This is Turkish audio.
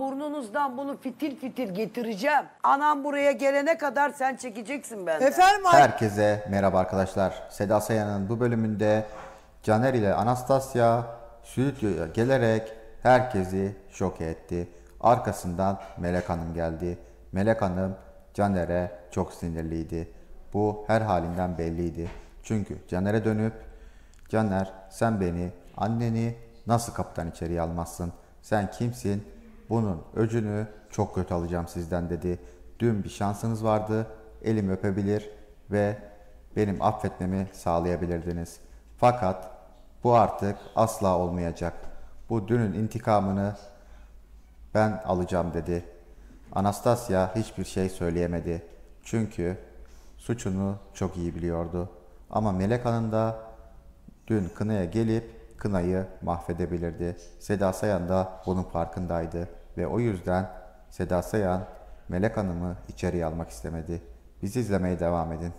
Burnunuzdan bunu fitil fitil getireceğim. Anam buraya gelene kadar sen çekeceksin benden. Efendim Herkese merhaba arkadaşlar. Seda Sayan'ın bu bölümünde Caner ile Anastasya stüdyoya gelerek herkesi şok etti. Arkasından Melek Hanım geldi. Melek Hanım Caner'e çok sinirliydi. Bu her halinden belliydi. Çünkü Caner'e dönüp Caner sen beni, anneni nasıl kapıdan içeriye almazsın? Sen kimsin? bunun öcünü çok kötü alacağım sizden dedi. Dün bir şansınız vardı, elim öpebilir ve benim affetmemi sağlayabilirdiniz. Fakat bu artık asla olmayacak. Bu dünün intikamını ben alacağım dedi. Anastasia hiçbir şey söyleyemedi. Çünkü suçunu çok iyi biliyordu. Ama Melek Hanım da dün kınaya gelip kınayı mahvedebilirdi. Seda Sayan da bunun farkındaydı ve o yüzden Seda Sayan Melek Hanım'ı içeriye almak istemedi. Bizi izlemeye devam edin.